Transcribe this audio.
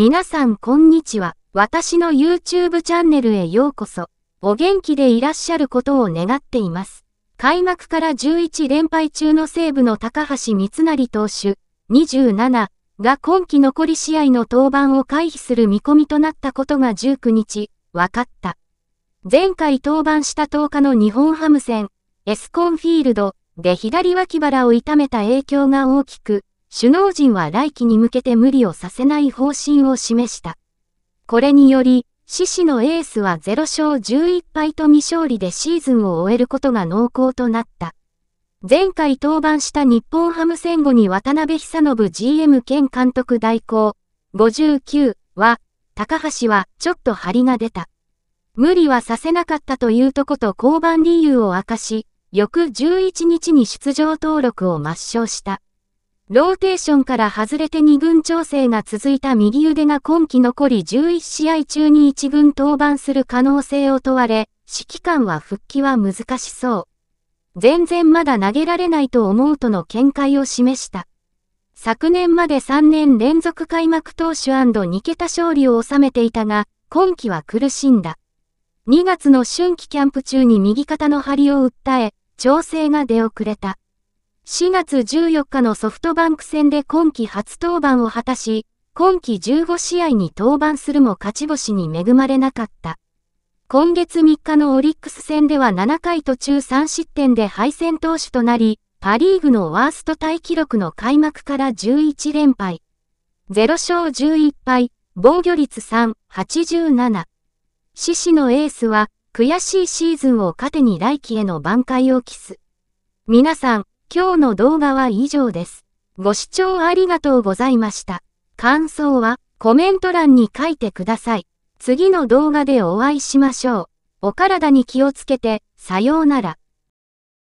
皆さんこんにちは。私の YouTube チャンネルへようこそ。お元気でいらっしゃることを願っています。開幕から11連敗中の西武の高橋光成投手27が今季残り試合の登板を回避する見込みとなったことが19日、分かった。前回登板した10日の日本ハム戦、エスコンフィールドで左脇腹を痛めた影響が大きく、首脳陣は来期に向けて無理をさせない方針を示した。これにより、獅子のエースは0勝11敗と未勝利でシーズンを終えることが濃厚となった。前回登板した日本ハム戦後に渡辺久信 GM 兼監督代行、59は、高橋はちょっと張りが出た。無理はさせなかったというとこと降板理由を明かし、翌11日に出場登録を抹消した。ローテーションから外れて2軍調整が続いた右腕が今季残り11試合中に1軍登板する可能性を問われ、指揮官は復帰は難しそう。全然まだ投げられないと思うとの見解を示した。昨年まで3年連続開幕投手 &2 桁勝利を収めていたが、今季は苦しんだ。2月の春季キャンプ中に右肩の張りを訴え、調整が出遅れた。4月14日のソフトバンク戦で今季初登板を果たし、今季15試合に登板するも勝ち星に恵まれなかった。今月3日のオリックス戦では7回途中3失点で敗戦投手となり、パリーグのワーストタイ記録の開幕から11連敗。0勝11敗、防御率3、87。獅子のエースは、悔しいシーズンを糧に来季への挽回を期す。皆さん、今日の動画は以上です。ご視聴ありがとうございました。感想はコメント欄に書いてください。次の動画でお会いしましょう。お体に気をつけて、さようなら。